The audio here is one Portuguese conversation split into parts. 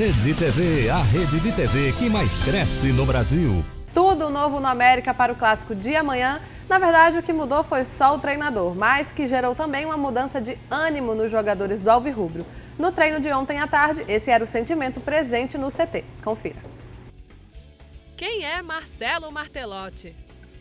Rede TV, a rede de TV que mais cresce no Brasil. Tudo novo no América para o clássico de amanhã. Na verdade, o que mudou foi só o treinador, mas que gerou também uma mudança de ânimo nos jogadores do Alvirrubro. No treino de ontem à tarde, esse era o sentimento presente no CT. Confira. Quem é Marcelo Martelotti?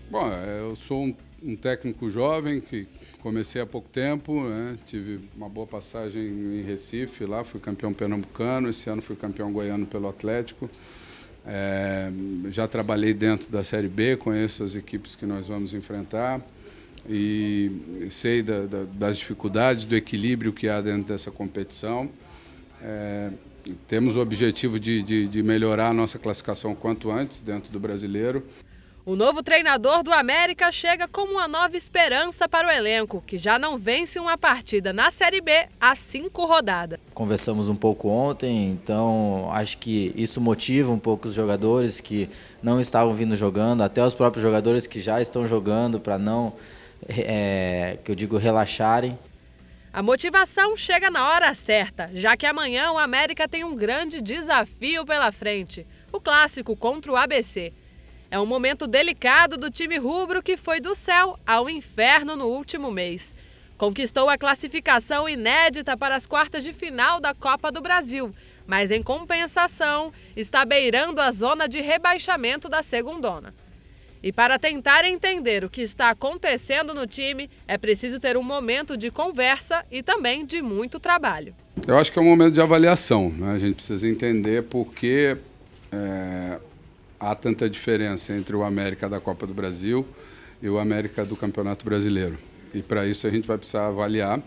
Bom, eu sou um um técnico jovem que comecei há pouco tempo, né? tive uma boa passagem em Recife, lá fui campeão pernambucano, esse ano fui campeão goiano pelo Atlético. É, já trabalhei dentro da Série B, conheço as equipes que nós vamos enfrentar e sei da, da, das dificuldades, do equilíbrio que há dentro dessa competição. É, temos o objetivo de, de, de melhorar a nossa classificação quanto antes dentro do brasileiro. O novo treinador do América chega como uma nova esperança para o elenco, que já não vence uma partida na Série B há cinco rodadas. Conversamos um pouco ontem, então acho que isso motiva um pouco os jogadores que não estavam vindo jogando, até os próprios jogadores que já estão jogando, para não, é, que eu digo, relaxarem. A motivação chega na hora certa, já que amanhã o América tem um grande desafio pela frente: o clássico contra o ABC. É um momento delicado do time rubro que foi do céu ao inferno no último mês. Conquistou a classificação inédita para as quartas de final da Copa do Brasil, mas em compensação está beirando a zona de rebaixamento da segundona. E para tentar entender o que está acontecendo no time, é preciso ter um momento de conversa e também de muito trabalho. Eu acho que é um momento de avaliação. Né? A gente precisa entender por que é há tanta diferença entre o América da Copa do Brasil e o América do Campeonato Brasileiro. E para isso a gente vai precisar avaliar.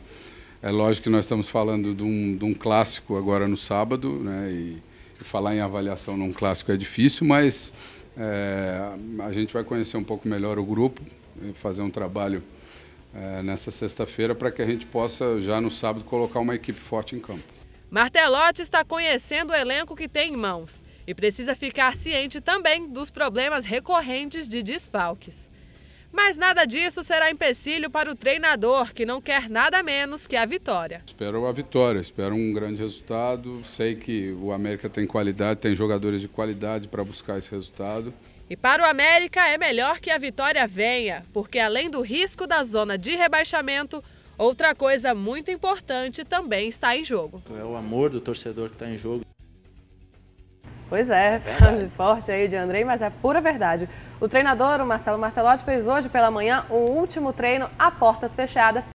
É lógico que nós estamos falando de um, de um clássico agora no sábado, né? E, e, falar em avaliação num clássico é difícil, mas é, a gente vai conhecer um pouco melhor o grupo, fazer um trabalho é, nessa sexta-feira para que a gente possa já no sábado colocar uma equipe forte em campo. Martelotti está conhecendo o elenco que tem em mãos e precisa ficar ciente também dos problemas recorrentes de desfalques. Mas nada disso será empecilho para o treinador, que não quer nada menos que a vitória. Espero a vitória, espero um grande resultado. Sei que o América tem qualidade, tem jogadores de qualidade para buscar esse resultado. E para o América é melhor que a vitória venha, porque além do risco da zona de rebaixamento, outra coisa muito importante também está em jogo. É o amor do torcedor que está em jogo. Pois é, é frase forte aí de Andrei, mas é pura verdade. O treinador, o Marcelo Martelotti, fez hoje pela manhã o último treino a portas fechadas